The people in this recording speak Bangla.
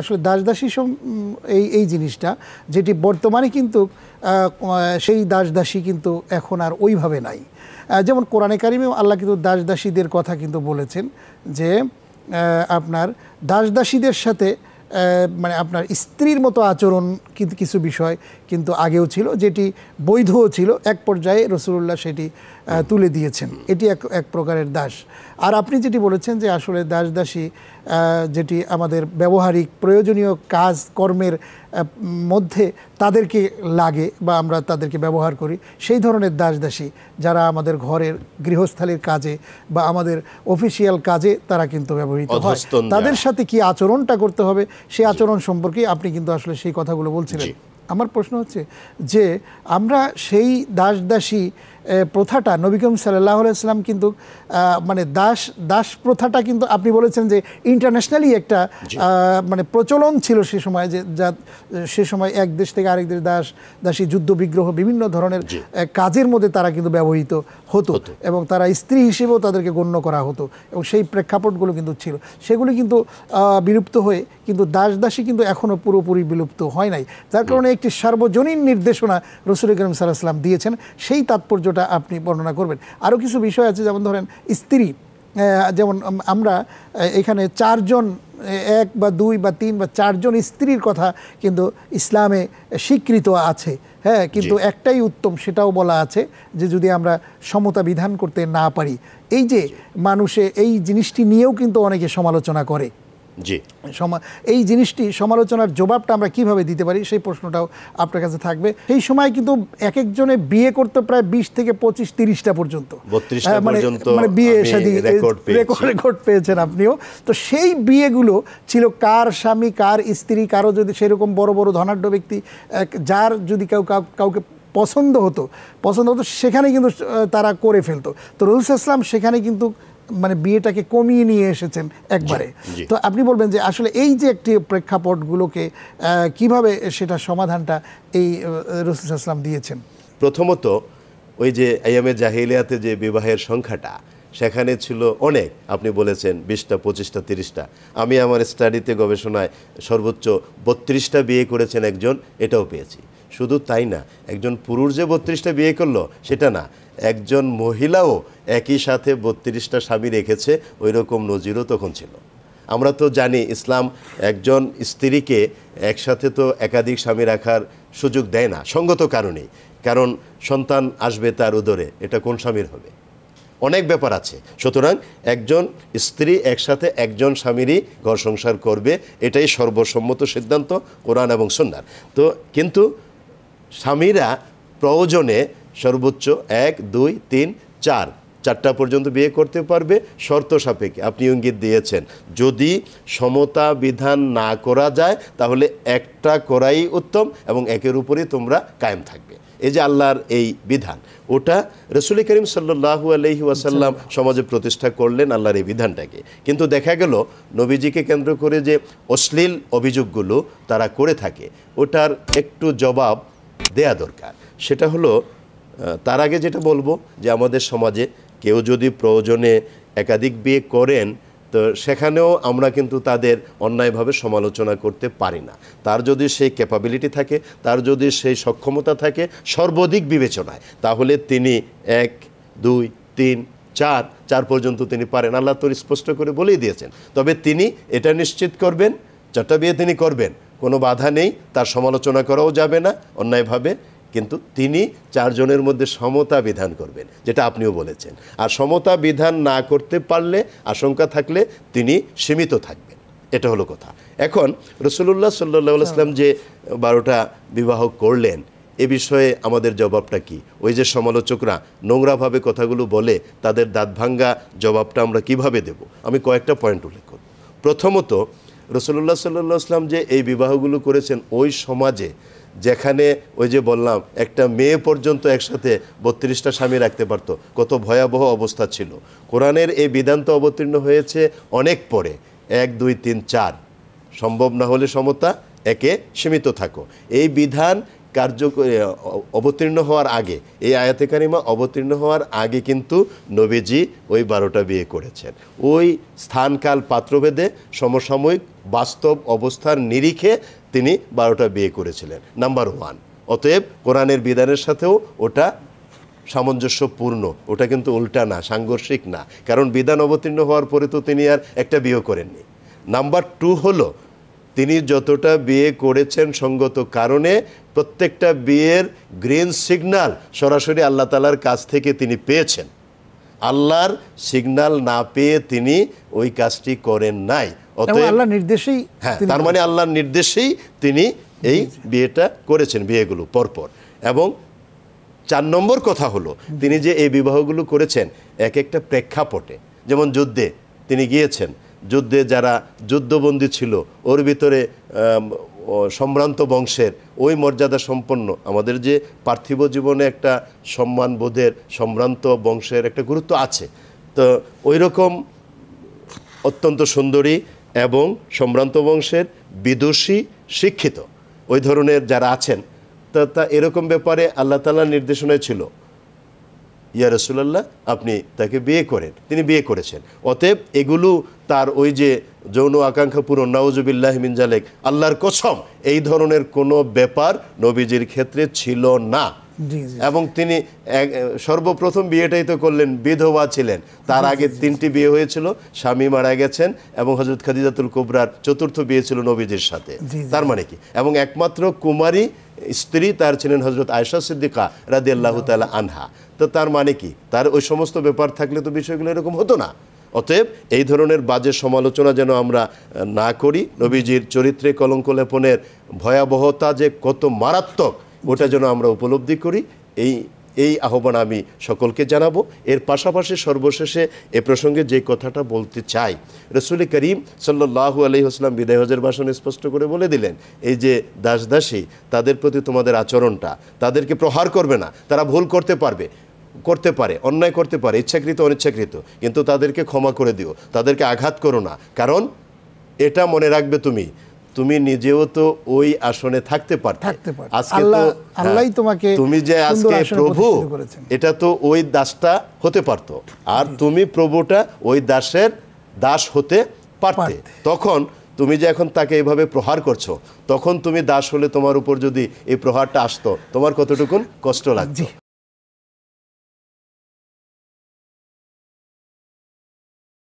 আসলে দাসদাসী এই এই জিনিসটা যেটি বর্তমানে কিন্তু সেই দাসদাসী কিন্তু এখন আর ওইভাবে নাই যেমন কোরআনে কারিমেও আল্লাহ কিন্তু দাসদাসীদের কথা কিন্তু বলেছেন যে আপনার দাসদাসীদের সাথে মানে আপনার স্ত্রীর মতো আচরণ কিন্তু কিছু বিষয় কিন্তু আগেও ছিল যেটি বৈধও ছিল এক পর্যায়ে রসুল্লাহ সেটি তুলে দিয়েছেন এটি এক এক প্রকারের দাস আর আপনি যেটি বলেছেন যে আসলে দাস দাসী যেটি আমাদের ব্যবহারিক প্রয়োজনীয় কাজ কর্মের মধ্যে তাদেরকে লাগে বা আমরা তাদেরকে ব্যবহার করি সেই ধরনের দাসদাসী যারা আমাদের ঘরের গৃহস্থালির কাজে বা আমাদের অফিসিয়াল কাজে তারা কিন্তু ব্যবহৃত হয় তাদের সাথে কি আচরণটা করতে হবে সেই আচরণ সম্পর্কে আপনি কিন্তু আসলে সেই কথাগুলো বলছিলেন আমার প্রশ্ন হচ্ছে যে আমরা সেই দাসদাসী প্রথাটা নবীকম সাল্লাহ সাল্লাম কিন্তু মানে দাস দাস প্রথাটা কিন্তু আপনি বলেছেন যে ইন্টারন্যাশনালি একটা মানে প্রচলন ছিল সে সময় যে যা সে সময় এক দেশ থেকে আরেক দেশ দাস দাসী যুদ্ধ বিগ্রহ বিভিন্ন ধরনের কাজের মধ্যে তারা কিন্তু ব্যবহৃত হতো এবং তারা স্ত্রী হিসেবেও তাদেরকে গণ্য করা হতো এবং সেই প্রেক্ষাপটগুলো কিন্তু ছিল সেগুলি কিন্তু বিলুপ্ত হয়ে কিন্তু দাস দাসী কিন্তু এখনও পুরোপুরি বিলুপ্ত হয় নাই যার কারণে একটি সার্বজনীন নির্দেশনা রসুল করিম সাল্লাহ সাল্লাম দিয়েছেন সেই তাৎপর্যটা সেটা আপনি বর্ণনা করবেন আরও কিছু বিষয় আছে যেমন ধরেন স্ত্রী যেমন আমরা এখানে চারজন এক বা দুই বা তিন বা চারজন স্ত্রীর কথা কিন্তু ইসলামে স্বীকৃত আছে হ্যাঁ কিন্তু একটাই উত্তম সেটাও বলা আছে যে যদি আমরা সমতা বিধান করতে না পারি এই যে মানুষে এই জিনিসটি নিয়েও কিন্তু অনেকে সমালোচনা করে জি এই জিনিসটি সমালোচনার জবাবটা আমরা কিভাবে দিতে পারি সেই প্রশ্নটাও আপনার কাছে থাকবে এই সময় কিন্তু এক একজনে বিয়ে করতে প্রায় বিশ থেকে পঁচিশ তিরিশটা পর্যন্ত হ্যাঁ, মানে-, মানে বিয়ে রেকর্ড পেয়েছেন আপনিও তো সেই বিয়েগুলো ছিল কার স্বামী কার স্ত্রী কারো যদি সেরকম বড় বড় ধনাঢ্য ব্যক্তি যার যদি কেউ কাউকে পছন্দ হতো পছন্দ হতো সেখানে কিন্তু তারা করে ফেলতো তো রুলস ইসলাম সেখানে কিন্তু মানে বিয়েটাকে কমিয়ে নিয়ে এসেছেন একবারে তো আপনি বলবেন যে আসলে এই যে একটি প্রেক্ষাপটগুলোকে কিভাবে সেটা সমাধানটা এই রসুল আসলাম দিয়েছেন প্রথমত ওই যে আইয়ামে জাহিলিয়াতে যে বিবাহের সংখ্যাটা সেখানে ছিল অনেক আপনি বলেছেন বিশটা পঁচিশটা তিরিশটা আমি আমার স্টাডিতে গবেষণায় সর্বোচ্চ বত্রিশটা বিয়ে করেছেন একজন এটাও পেয়েছি শুধু তাই না একজন পুরুষ যে বত্রিশটা বিয়ে করলো সেটা না একজন মহিলাও একই সাথে বত্রিশটা স্বামী রেখেছে ওই রকম নজিরও তখন ছিল আমরা তো জানি ইসলাম একজন স্ত্রীকে একসাথে তো একাধিক স্বামী রাখার সুযোগ দেয় না সঙ্গত কারণে কারণ সন্তান আসবে তার উদরে এটা কোন স্বামীর হবে অনেক ব্যাপার আছে সুতরাং একজন স্ত্রী একসাথে একজন স্বামীরই ঘর সংসার করবে এটাই সর্বসম্মত সিদ্ধান্ত কোরআন এবং সন্ন্যার তো কিন্তু স্বামীরা প্রয়োজনে সর্বোচ্চ এক দুই তিন চার চারটা পর্যন্ত বিয়ে করতে পারবে শর্ত সাপেক্ষে আপনি ইঙ্গিত দিয়েছেন যদি সমতা বিধান না করা যায় তাহলে একটা করাই উত্তম এবং একের উপরে তোমরা কায়েম থাকবে এই যে আল্লাহর এই বিধান ওটা রসুল করিম সাল্লাহ আলহি ওয়াসাল্লাম আচ্ছা। সমাজে প্রতিষ্ঠা করলেন আল্লাহর এই বিধানটাকে কিন্তু দেখা গেল নবীজিকে কেন্দ্র করে যে অশ্লীল অভিযোগগুলো তারা করে থাকে ওটার একটু জবাব দেয়া দরকার সেটা হলো তার আগে যেটা বলবো যে আমাদের সমাজে কেউ যদি প্রয়োজনে একাধিক বিয়ে করেন তো সেখানেও আমরা কিন্তু তাদের অন্যায়ভাবে সমালোচনা করতে পারি না তার যদি সেই ক্যাপাবিলিটি থাকে তার যদি সেই সক্ষমতা থাকে সর্বাধিক বিবেচনায় তাহলে তিনি এক দুই তিন চার চার পর্যন্ত তিনি পারেন আল্লাহ তোর স্পষ্ট করে বলেই দিয়েছেন তবে তিনি এটা নিশ্চিত করবেন চারটা বিয়ে তিনি করবেন কোনো বাধা নেই তার সমালোচনা করাও যাবে না অন্যায়ভাবে কিন্তু তিনি চারজনের মধ্যে সমতা বিধান করবেন যেটা আপনিও বলেছেন আর সমতা বিধান না করতে পারলে আশঙ্কা থাকলে তিনি সীমিত থাকবেন এটা হলো কথা এখন রসুল্লাহ সাল্লাম যে বারোটা বিবাহ করলেন এ বিষয়ে আমাদের জবাবটা কি ওই যে সমালোচকরা নোংরাভাবে কথাগুলো বলে তাদের দাঁত ভাঙ্গা জবাবটা আমরা কিভাবে দেব আমি কয়েকটা পয়েন্ট উল্লেখ করব প্রথমত রসুল্লাহ সাল্লাহ যে এই বিবাহগুলো করেছেন ওই সমাজে যেখানে ওই যে বললাম একটা মেয়ে পর্যন্ত একসাথে বত্রিশটা স্বামী রাখতে পারতো কত ভয়াবহ অবস্থা ছিল কোরআনের এই বিধান্ত অবতীর্ণ হয়েছে অনেক পরে এক দুই তিন চার সম্ভব না হলে সমতা একে সীমিত থাকো এই বিধান কার্য অবতীর্ণ হওয়ার আগে এই আয়াতে কারিমা অবতীর্ণ হওয়ার আগে কিন্তু নবীজি ওই বারোটা বিয়ে করেছেন ওই স্থানকাল পাত্রভেদে সমসাময়িক বাস্তব অবস্থার নিরিখে তিনি বারোটা বিয়ে করেছিলেন নাম্বার ওয়ান অতএব কোরআনের বিধানের সাথেও ওটা সামঞ্জস্যপূর্ণ ওটা কিন্তু উল্টা না সাংঘর্ষিক না কারণ বিধান অবতীর্ণ হওয়ার পরে তো তিনি আর একটা বিয়ে করেননি নাম্বার টু হলো তিনি যতটা বিয়ে করেছেন সঙ্গত কারণে প্রত্যেকটা বিয়ের গ্রিন সিগনাল সরাসরি আল্লাহ তালার কাছ থেকে তিনি পেয়েছেন আল্লাহর সিগনাল না পেয়ে তিনি ওই কাজটি করেন নাই আল্লাহ নির্দেশেই হ্যাঁ তার মানে আল্লাহর নির্দেশেই তিনি এই বিয়েটা করেছেন বিয়েগুলো পরপর এবং চার নম্বর কথা হলো তিনি যে এই বিবাহগুলো করেছেন এক একটা প্রেক্ষাপটে যেমন যুদ্ধে তিনি গিয়েছেন যুদ্ধে যারা যুদ্ধবন্দী ছিল ওর ভিতরে সম্ভ্রান্ত বংশের ওই মর্যাদা সম্পন্ন আমাদের যে পার্থিব জীবনে একটা সম্মান বোধের সম্ভ্রান্ত বংশের একটা গুরুত্ব আছে তো ওই রকম অত্যন্ত সুন্দরী এবং সম্ভ্রান্ত বংশের বিদুষী শিক্ষিত ওই ধরনের যারা আছেন তা এরকম ব্যাপারে আল্লাহ তালার নির্দেশনায় ছিল ইয়া রসুলাল্লাহ আপনি তাকে বিয়ে করেন তিনি বিয়ে করেছেন অতএব এগুলো তার ওই যে যৌন আকাঙ্ক্ষা পূরণ নওয়াজুবিল্লাহ মিনজালেক আল্লাহর কসম এই ধরনের কোনো ব্যাপার নবীজির ক্ষেত্রে ছিল না এবং তিনি সর্বপ্রথম বিয়েটাই তো করলেন বিধবা ছিলেন তার আগে তিনটি বিয়ে হয়েছিল স্বামী মারা গেছেন এবং হজরত খাদিজাতুল কুবরার চতুর্থ বিয়ে ছিল নবীজির সাথে তার মানে কি এবং একমাত্র কুমারী স্ত্রী তার ছিলেন হজরত আয়সা সিদ্দিকা রাদি আল্লাহ তালা আনহা তো তার মানে কি তার ওই সমস্ত ব্যাপার থাকলে তো বিষয়গুলো এরকম হতো না অতএব এই ধরনের বাজে সমালোচনা যেন আমরা না করি নবীজির চরিত্রে কলঙ্কলেপনের ভয়াবহতা যে কত মারাত্মক ওটা যেন আমরা উপলব্ধি করি এই এই আহ্বান আমি সকলকে জানাবো এর পাশাপাশি সর্বশেষে এ প্রসঙ্গে যে কথাটা বলতে চাই রসুল করিম সাল্লু আলি হাসলাম বিদায় হজের ভাষণে স্পষ্ট করে বলে দিলেন এই যে দাসদাসী তাদের প্রতি তোমাদের আচরণটা তাদেরকে প্রহার করবে না তারা ভুল করতে পারবে করতে পারে অন্যায় করতে পারে ইচ্ছাকৃত অনিচ্ছাকৃত কিন্তু তাদেরকে ক্ষমা করে দিও তাদেরকে আঘাত করো না কারণ এটা মনে রাখবে তুমি তুমি নিজেও তো ওই আসনে থাকতে পারতে থাকতে পারতে আজকে তো হ্যাঁ, আল্লাহই তোমাকে তুমি যে আজকে প্রভু এটা তো ওই দাসটা হতে পারতো আর তুমি প্রভুটা ওই দাসের দাস হতে পারতে তখন তুমি যে এখন তাকে এইভাবে প্রহার করছো তখন তুমি দাস হলে তোমার উপর যদি এই প্রহারটা আসতো তোমার কতটুকুন কষ্ট লাগছে